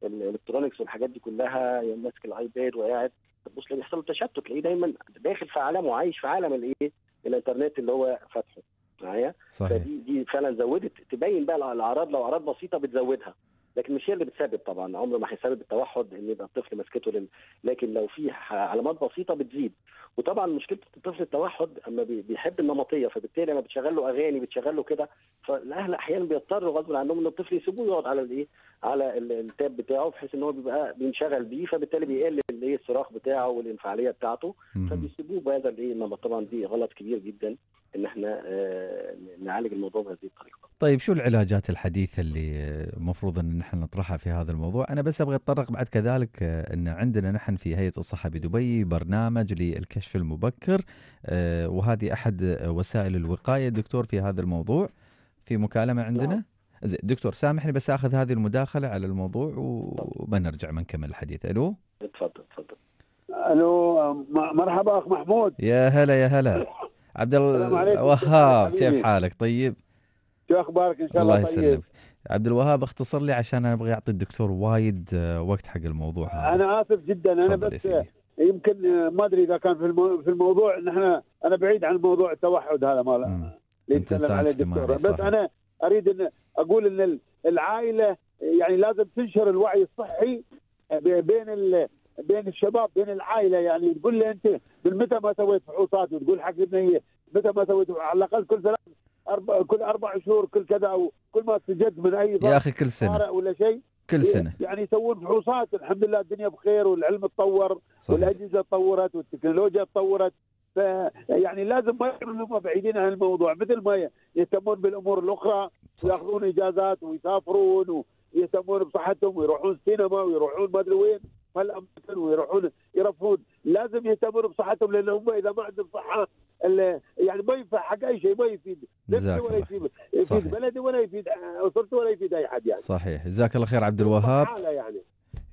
الالكترونكس والحاجات دي كلها ماسك الايباد وقاعد تبص تلاقيه بيحصل تشتت تلاقيه دايما داخل في عالمه وعايش في عالم الايه الانترنت اللي هو فاتحه معايا صحيح فدي دي فعلا زودت تبين بقى الاعراض لو اعراض بسيطه بتزودها لكن مش هي اللي بتسبب طبعا عمره ما هيسبب التوحد ان يبقى الطفل ماسكته لل... لكن لو في علامات بسيطه بتزيد وطبعا مشكله الطفل التوحد اما بيحب النمطيه فبالتالي لما بتشغل له اغاني بتشغل له كده فالاهل احيانا بيضطروا غصب عنهم ان الطفل يسيبوه يقعد على الايه على التاب بتاعه بحيث ان هو بيبقى بينشغل بيه فبالتالي بيقل الايه الصراخ بتاعه والانفعاليه بتاعته فبيسيبوه بهذا الايه النمط طبعا دي غلط كبير جدا ان احنا آه، نعالج الموضوع بهذه الطريقه. طيب شو العلاجات الحديثه اللي المفروض ان نحن نطرحها في هذا الموضوع؟ انا بس ابغى اتطرق بعد كذلك آه، ان عندنا نحن في هيئه الصحه بدبي برنامج للكشف المبكر آه، وهذه احد وسائل الوقايه دكتور في هذا الموضوع في مكالمه نعم. عندنا. نعم. دكتور سامحني بس اخذ هذه المداخله على الموضوع وبنرجع بنكمل الحديث الو تفضل تفضل الو مرحبا اخ محمود يا هلا يا هلا عبد الوهاب كيف حالك طيب؟ شو اخبارك ان شاء الله الله طيب. يسلمك عبد الوهاب اختصر لي عشان انا ابغى اعطي الدكتور وايد آه، وقت حق الموضوع هذا انا اسف جدا انا بس آه، يمكن آه، ما ادري اذا كان في الموضوع في الموضوع انا بعيد عن موضوع التوحد هذا مال انت على الدكتور بس انا اريد ان اقول ان العائله يعني لازم تنشر الوعي الصحي بين بين الشباب بين العائله يعني تقول لي انت من متى ما سويت فحوصات وتقول حق ابني متى ما سويت على الاقل كل ثلاث أربع كل اربع شهور كل كذا او كل ما استجد من اي يا اخي كل سنه ولا شيء كل إيه، سنه يعني يسوون فحوصات الحمد لله الدنيا بخير والعلم تطور والاجهزه تطورت والتكنولوجيا تطورت فيعني لازم ما يكونوا بعيدين عن الموضوع مثل ما يهتمون بالامور الاخرى ياخذون اجازات ويسافرون ويهتمون بصحتهم ويروحون سينما ويروحون ما ادري وين هالاماكن ويروحون يرفون لازم يهتمون بصحتهم لان هم اذا ما عندهم صحه يعني ما ينفع حق اي شيء ما يفيد نفسه ولا يفيد يفيد بلدي ولا يفيد اسرته ولا يفيد اي حد يعني صحيح جزاك الله خير عبد الوهاب يعني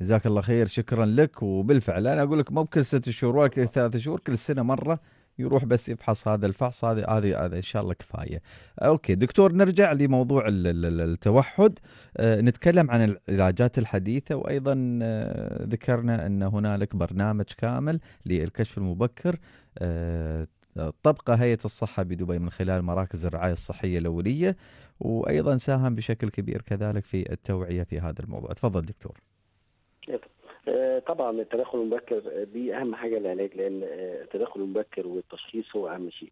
جزاك الله خير شكرا لك وبالفعل انا اقول لك مو بكل ست شهور ولا كل ثلاث شهور كل سنه مره يروح بس يفحص هذا الفحص هذا هذه هذا ان شاء الله كفايه. اوكي دكتور نرجع لموضوع التوحد آه، نتكلم عن العلاجات الحديثه وايضا آه، ذكرنا ان هنالك برنامج كامل للكشف المبكر آه، طبقة هيئة الصحة بدبي من خلال مراكز الرعاية الصحية الأولية وأيضا ساهم بشكل كبير كذلك في التوعية في هذا الموضوع تفضل دكتور آه، طبعا التدخل المبكر آه، دي اهم حاجه للعلاج لان آه، التدخل المبكر والتشخيص هو اهم شيء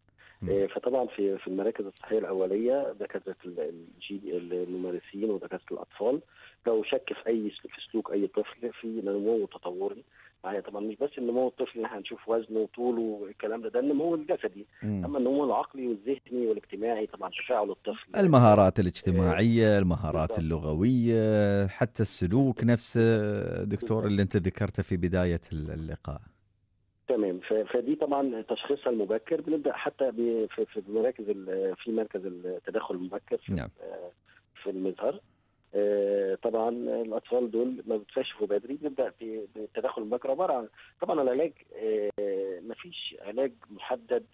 فطبعا في في المراكز الصحيه الاوليه دكاتره الجي الممارسين ودكاتره الاطفال لو شك في اي في سلوك اي طفل في نمو تطوري معايا يعني طبعا مش بس النمو الطفل اللي احنا هنشوف وزنه وطوله والكلام ده ده النمو الجسدي مم. اما النمو العقلي والذهني والاجتماعي طبعا تفاعل الطفل المهارات الاجتماعيه إيه، المهارات بالضبط. اللغويه حتى السلوك نفسه دكتور اللي انت ذكرته في بدايه اللقاء تمام فدي طبعا تشخيصها المبكر بنبدا حتى في مراكز في مركز التدخل المبكر في نعم. في المظهر آه، طبعا الاطفال دول ما بيتكشفوا بدري بنبدا بالتدخل المبكر عباره عن طبعا العلاج آه، ما فيش علاج محدد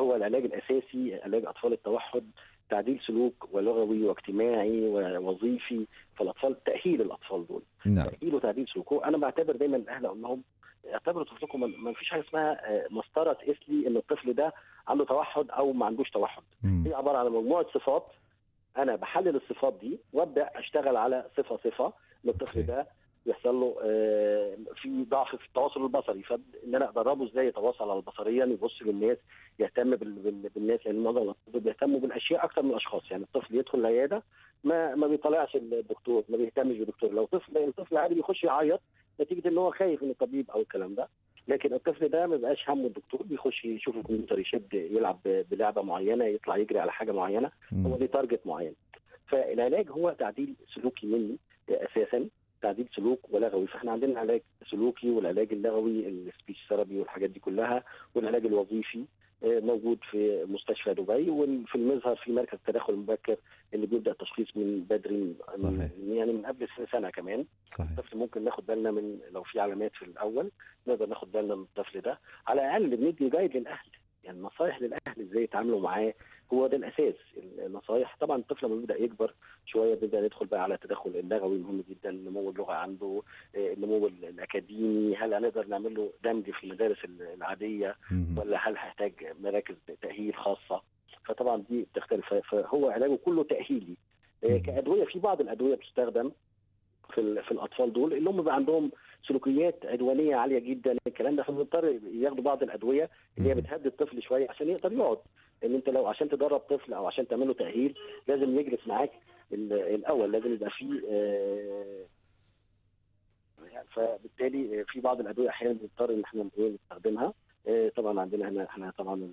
هو العلاج الاساسي علاج اطفال التوحد تعديل سلوك ولغوي واجتماعي ووظيفي فالاطفال تاهيل الاطفال دول نعم. تاهيل وتعديل سلوكه انا بعتبر دايما الاهل اقول لهم اعتبروا طفلكم ما فيش حاجه اسمها آه، مسطره تقيس لي ان الطفل ده عنده توحد او ما عندوش توحد مم. هي عباره عن مجموعه صفات انا بحلل الصفات دي وابدا اشتغل على صفه صفه للطفل ده يحصل له آه، في ضعف في التواصل البصري فان انا ادربه ازاي يتواصل على بصريا يعني يبص للناس يهتم بالناس لان معظم الطلاب بيهتموا بالاشياء اكثر من الاشخاص يعني الطفل يدخل العياده ما ما بيطلعش الدكتور ما بيهتمش بالدكتور لو طفل الطفل عادي بيخش يعيط نتيجه ان هو خايف من الطبيب او الكلام ده لكن الطفل ده ما بقاش همه الدكتور بيخش يشوف الكمبيوتر يشد يلعب بلعبه معينه يطلع يجري على حاجه معينه هو ليه تارجت معين فالعلاج هو تعديل سلوكي مني اساسا تعديل سلوك ولغوي فاحنا عندنا علاج سلوكي والعلاج اللغوي السبيتش ثيرابي والحاجات دي كلها والعلاج الوظيفي موجود في مستشفى دبي وفي المظهر في مركز التدخل المبكر اللي بيبدا التشخيص من بدري صحيح. يعني من قبل سنه كمان صحيح. الطفل ممكن ناخد بالنا من لو في علامات في الاول نقدر ناخد بالنا من الطفل ده على الاقل بندي جايد للاهل يعني نصايح للاهل ازاي يتعاملوا معاه هو ده الاساس النصايح طبعا الطفل لما بيبدا يكبر شويه بيبدا يدخل بقى على التدخل اللغوي مهم جدا نمو اللغه عنده النمو آه، الاكاديمي هل هنقدر نعمل له دمج في المدارس العاديه ولا هل هيحتاج مراكز تاهيل خاصه فطبعا دي بتختلف فهو علاجه كله تاهيلي آه، كادويه في بعض الادويه بتستخدم في في الاطفال دول اللي هم بقى عندهم سلوكيات عدوانيه عاليه جدا الكلام ده فبيضطر ياخدوا بعض الادويه اللي هي بتهدد الطفل شويه عشان يقدر يقعد ان انت لو عشان تدرب طفل او عشان تعمل له تاهيل لازم يجلس معاك الاول لازم يبقى فيه آه، فبالتالي في بعض الادويه احيانا بنضطر ان احنا إيه نستخدمها آه، طبعا عندنا هنا احنا طبعا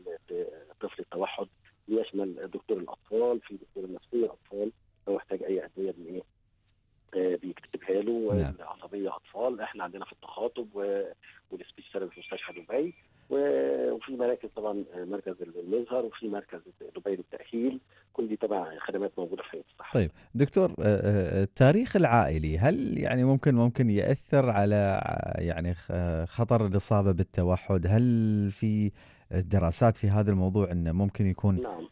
طفل التوحد بيشمل دكتور الاطفال في دكتور النفسيه الاطفال لو احتاج اي ادويه من ايه بيكتبها له نعم. العصبيه اطفال احنا عندنا في التخاطب والسبيش في مستشفى دبي وفي مراكز طبعا مركز المظهر وفي مركز دبي للتاهيل كل دي تبع خدمات موجوده في الصحه. طيب دكتور آه، آه، آه، التاريخ العائلي هل يعني ممكن ممكن ياثر على يعني خطر الاصابه بالتوحد؟ هل في دراسات في هذا الموضوع انه ممكن يكون نعم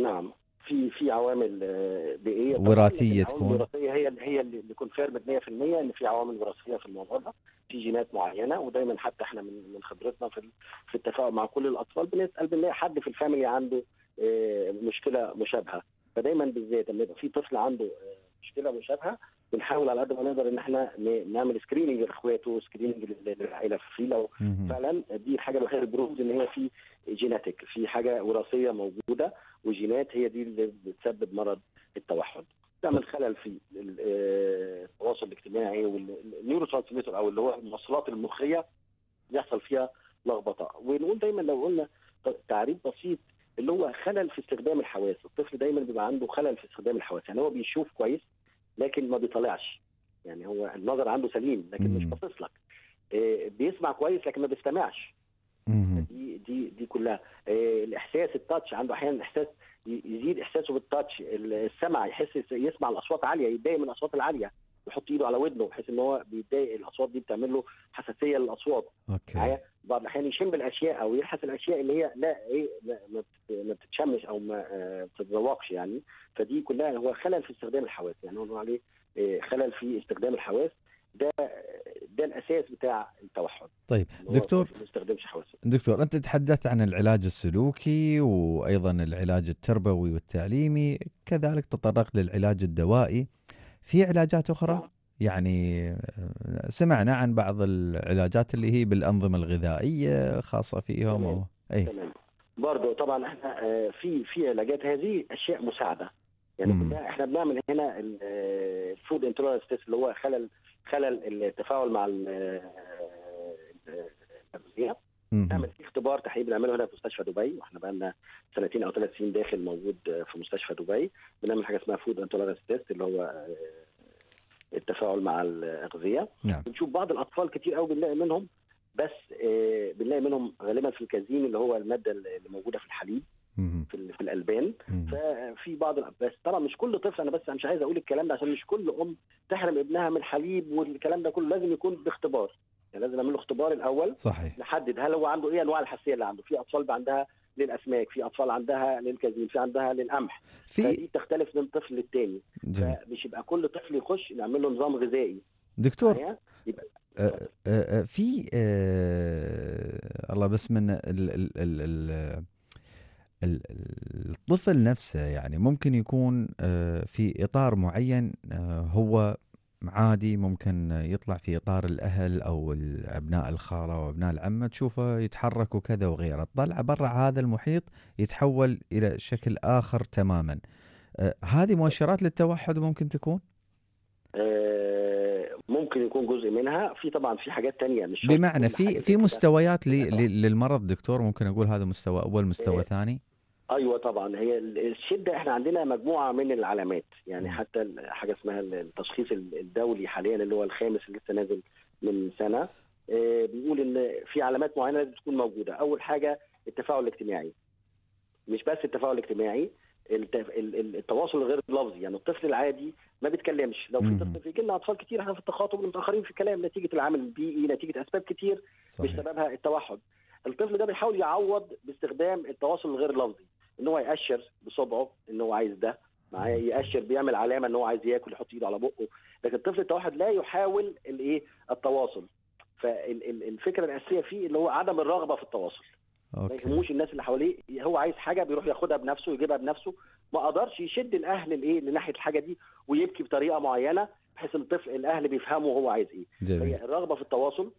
نعم في في عوامل آه، بيئيه وراثيه تكون وراثيه هي هي اللي كونفيرمد 100% ان في عوامل وراثيه في الموضوع ده في جينات معينه ودايما حتى احنا من من خبرتنا في في التفاعل مع كل الاطفال بنسال بنلاقي حد في الفاميلي عنده آه، مشكله مشابهه فدايما بالذات لما يبقى في طفل عنده آه، مشكله مشابهه بنحاول على قد ما نقدر ان احنا نعمل سكريننج لاخواته سكريننج للعائله في لو فعلا دي الحاجه الوحيده اللي بروز ان هي في جيناتيك في حاجه وراثيه موجوده وجينات هي دي اللي بتسبب مرض التوحد تعمل خلل في آه، التواصل الاجتماعي والنيورو ترانسميتر او اللي هو المواصلات المخيه يحصل فيها لخبطه ونقول دايما لو قلنا تعريف بسيط اللي هو خلل في استخدام الحواس الطفل دايما بيبقى عنده خلل في استخدام الحواس يعني هو بيشوف كويس لكن ما بيطلعش يعني هو النظر عنده سليم لكن مش باصص لك آه، بيسمع كويس لكن ما بيستمعش دي دي كلها آه، الاحساس التاتش عنده احيانا احساس يزيد احساسه بالتاتش السمع يحس يسمع الاصوات عاليه يتضايق من الاصوات العاليه يحط ايده على ودنه بحيث ان هو بيتضايق الاصوات دي بتعمل له حساسيه للاصوات اوكي بعض الاحيان يشم الاشياء او يلحس الاشياء اللي هي لا ايه لا ما بتتشمش او آه، ما بتتذوقش يعني فدي كلها هو خلل في استخدام الحواس يعني هو عليه آه، خلل في استخدام الحواس ده ده الاساس بتاع التوحد طيب دكتور ما دكتور انت تحدثت عن العلاج السلوكي وايضا العلاج التربوي والتعليمي كذلك تطرقت للعلاج الدوائي في علاجات اخرى نعم. يعني آه، سمعنا عن بعض العلاجات اللي هي بالانظمه الغذائيه خاصه فيهم تمام. و... اي تمام. برضه طبعا احنا آه، في في علاجات هذه اشياء مساعده يعني احنا بنعمل هنا الفود انتولرنس آه، اللي هو خلل خلل التفاعل مع التغذيه نعمل في اختبار تحقيق بنعمله هنا في مستشفى دبي واحنا بقى لنا سنتين او ثلاث سنين داخل موجود في مستشفى دبي بنعمل حاجه اسمها فود انتولرنس تيست اللي هو التفاعل مع الاغذيه نعم. بنشوف بعض الاطفال كتير قوي بنلاقي منهم بس آه، بنلاقي منهم غالبا في الكازين اللي هو الماده اللي موجوده في الحليب في, في الالبان ففي بعض بس طبعا مش كل طفل انا بس مش عايز اقول الكلام ده عشان مش كل ام تحرم ابنها من حليب والكلام ده كله لازم يكون باختبار يعني لازم نعمل له اختبار الاول صحيح نحدد هل هو عنده ايه انواع الحساسيه اللي عنده في اطفال عندها للاسماك في اطفال عندها للكازين في عندها للقمح في فدي تختلف من طفل للتاني مش يبقى كل طفل يخش نعمل له نظام غذائي دكتور يبقى آه،, آه آه في آه الله بس من ال ال ال ال الطفل نفسه يعني ممكن يكون آه، في اطار معين آه، هو عادي ممكن يطلع في اطار الاهل او ابناء الخاله وابناء العمه تشوفه يتحرك وكذا وغيره، طلع برا هذا المحيط يتحول الى شكل اخر تماما. آه، هذه مؤشرات للتوحد ممكن تكون؟ ممكن يكون جزء منها في طبعا في حاجات تانية مش بمعنى في في مستويات للمرض دكتور ممكن اقول هذا مستوى اول مستوى إيه. ثاني ايوه طبعا هي الشده احنا عندنا مجموعه من العلامات يعني حتى حاجه اسمها التشخيص الدولي حاليا اللي هو الخامس اللي لسه نازل من سنه آه، بيقول ان في علامات معينه لازم تكون موجوده اول حاجه التفاعل الاجتماعي مش بس التفاعل الاجتماعي التواصل الغير لفظي يعني الطفل العادي ما بيتكلمش لو في طفل في جيلنا اطفال كتير احنا في التخاطب متاخرين في الكلام نتيجه العامل البيئي نتيجه اسباب كتير صحيح. مش سببها التوحد الطفل ده بيحاول يعوض باستخدام التواصل الغير لفظي ان هو ياشر بصبعه ان هو عايز ده معايا ياشر بيعمل علامه ان هو عايز ياكل يحط ايده على بقه لكن الطفل التوحد لا يحاول الايه التواصل فالفكره الاساسيه فيه اللي هو عدم الرغبه في التواصل أوكي. ما يهموش الناس اللي حواليه هو عايز حاجه بيروح ياخدها بنفسه ويجيبها بنفسه ما قدرش يشد الاهل الايه لناحيه الحاجه دي ويبكي بطريقه معينه بحيث الطفل الاهل بيفهموا هو عايز ايه جميل. الرغبه في التواصل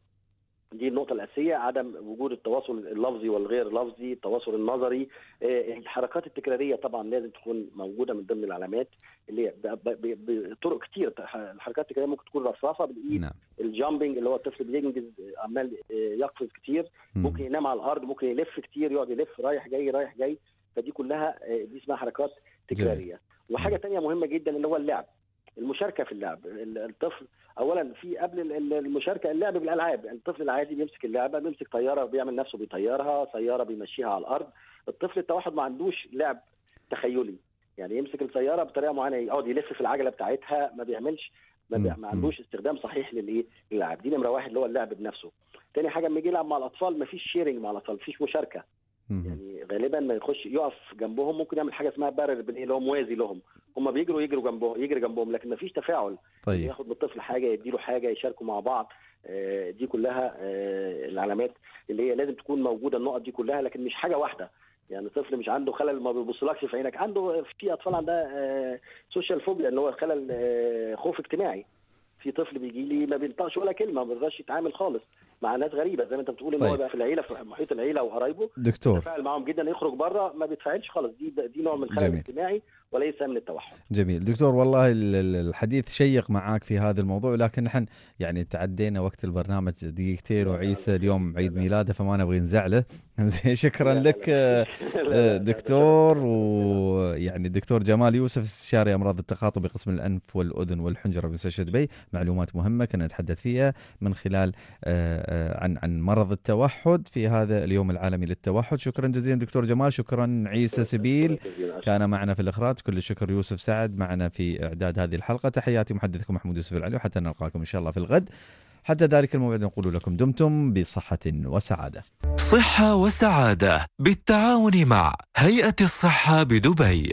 دي النقطة الأساسية عدم وجود التواصل اللفظي والغير لفظي، التواصل النظري، آه، الحركات التكرارية طبعا لازم تكون موجودة من ضمن العلامات اللي بطرق كتير الحركات التكرارية ممكن تكون رفرفة بالإيد نعم. الجامبنج اللي هو الطفل بينجز عمال آه، يقفز كتير، ممكن ينام على الأرض، ممكن يلف كتير يقعد يلف رايح جاي رايح جاي، فدي كلها آه، دي اسمها حركات تكرارية. جميل. وحاجة تانية مهمة جدا اللي هو اللعب، المشاركه في اللعب الطفل اولا في قبل المشاركه اللعب بالالعاب الطفل العادي بيمسك اللعبه بيمسك طياره بيعمل نفسه بيطيرها سياره بيمشيها على الارض الطفل التوحد ما عندوش لعب تخيلي يعني يمسك السياره بطريقه معينه يقعد يلف في العجله بتاعتها ما بيعملش ما عندوش استخدام صحيح للايه للعب دي نمره واحد اللي هو اللعب بنفسه تاني حاجه لما يجي يلعب مع الاطفال ما فيش شيرنج مع الاطفال ما فيش مشاركه يعني غالبا ما يخش يقف جنبهم ممكن يعمل حاجه اسمها بارر بين اللي هو موازي لهم هم بيجروا يجروا جنبهم يجري جنبهم لكن ما فيش تفاعل طيب. يعني ياخد من الطفل حاجه يديله حاجه يشاركوا مع بعض آه، دي كلها آه، العلامات اللي هي لازم تكون موجوده النقط دي كلها لكن مش حاجه واحده يعني طفل مش عنده خلل ما بيبصلكش في عينك عنده في اطفال عندها سوشيال آه، فوبيا اللي هو خلل خوف اجتماعي في طفل بيجي لي ما بينطقش ولا كلمه ما بيقدرش يتعامل خالص مع ناس غريبه زي ما انت بتقول طيب. ان هو طيب. بقى في العيله في محيط العيله وقرايبه دكتور بيتفاعل معاهم جدا يخرج بره ما بيتفاعلش خالص دي دي نوع من الخلل الاجتماعي وليس من التوحد جميل دكتور والله الحديث شيق معاك في هذا الموضوع لكن نحن يعني تعدينا وقت البرنامج دقيقتين وعيسى اليوم عيد ميلاده فما نبغي نزعله زين شكرا لك دكتور ويعني الدكتور جمال يوسف استشاري امراض التخاطب بقسم الانف والاذن والحنجره بمستشفى دبي معلومات مهمه كنا نتحدث فيها من خلال آه، آه، عن عن مرض التوحد في هذا اليوم العالمي للتوحد شكرا جزيلا دكتور جمال شكرا عيسى سبيل كان معنا في الاخراج كل الشكر يوسف سعد معنا في اعداد هذه الحلقه تحياتي محدثكم محمود يوسف العلي حتى نلقاكم ان شاء الله في الغد حتى ذلك الموعد نقول لكم دمتم بصحة وسعادة. صحة وسعادة بالتعاون مع هيئة الصحة بدبي.